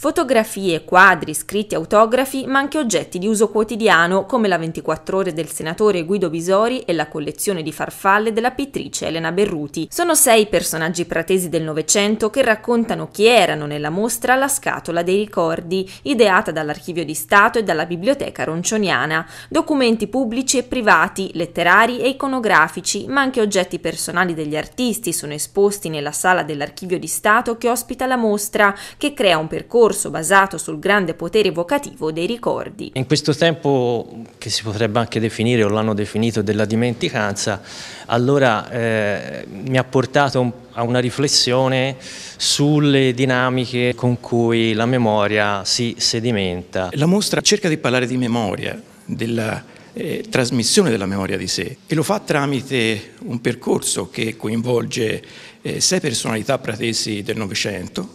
Fotografie, quadri, scritti, autografi, ma anche oggetti di uso quotidiano come la 24 ore del senatore Guido Bisori e la collezione di farfalle della pittrice Elena Berruti. Sono sei personaggi pratesi del Novecento che raccontano chi erano nella mostra La scatola dei ricordi, ideata dall'Archivio di Stato e dalla Biblioteca Roncioniana, documenti pubblici e privati, letterari e iconografici, ma anche oggetti personali degli artisti sono esposti nella sala dell'Archivio di Stato che ospita la mostra, che crea un percorso discorso basato sul grande potere evocativo dei ricordi. In questo tempo, che si potrebbe anche definire, o l'hanno definito, della dimenticanza, allora eh, mi ha portato a una riflessione sulle dinamiche con cui la memoria si sedimenta. La mostra cerca di parlare di memoria, della eh, trasmissione della memoria di sé e lo fa tramite un percorso che coinvolge eh, sei personalità pratesi del Novecento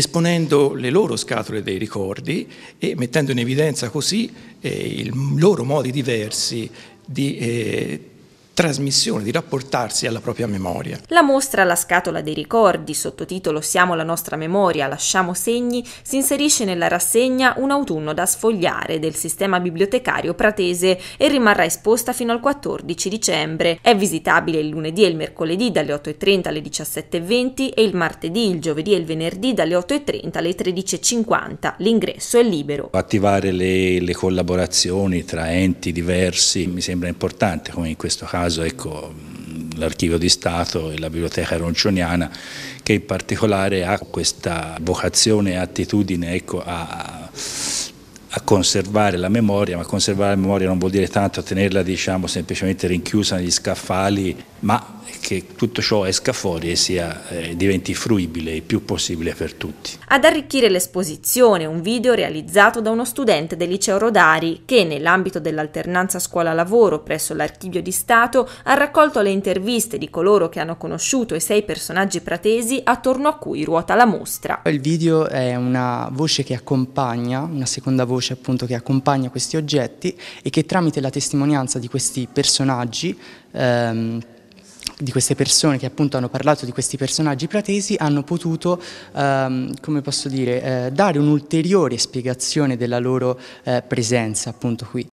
esponendo le loro scatole dei ricordi e mettendo in evidenza così eh, i loro modi diversi di eh, trasmissione, di rapportarsi alla propria memoria. La mostra La scatola dei ricordi, sottotitolo Siamo la nostra memoria, lasciamo segni, si inserisce nella rassegna Un autunno da sfogliare del sistema bibliotecario pratese e rimarrà esposta fino al 14 dicembre. È visitabile il lunedì e il mercoledì dalle 8.30 alle 17.20 e il martedì, il giovedì e il venerdì dalle 8.30 alle 13.50. L'ingresso è libero. Attivare le, le collaborazioni tra enti diversi mi sembra importante, come in questo caso caso ecco, l'Archivio di Stato e la Biblioteca Roncioniana che in particolare ha questa vocazione e attitudine ecco, a a conservare la memoria, ma conservare la memoria non vuol dire tanto tenerla diciamo, semplicemente rinchiusa negli scaffali, ma che tutto ciò esca fuori e sia, eh, diventi fruibile il più possibile per tutti. Ad arricchire l'esposizione un video realizzato da uno studente del liceo Rodari che nell'ambito dell'alternanza scuola-lavoro presso l'Archivio di Stato ha raccolto le interviste di coloro che hanno conosciuto i sei personaggi pratesi attorno a cui ruota la mostra. Il video è una voce che accompagna, una seconda voce voce appunto che accompagna questi oggetti e che tramite la testimonianza di questi personaggi ehm, di queste persone che appunto hanno parlato di questi personaggi pratesi hanno potuto, ehm, come posso dire, eh, dare un'ulteriore spiegazione della loro eh, presenza appunto qui.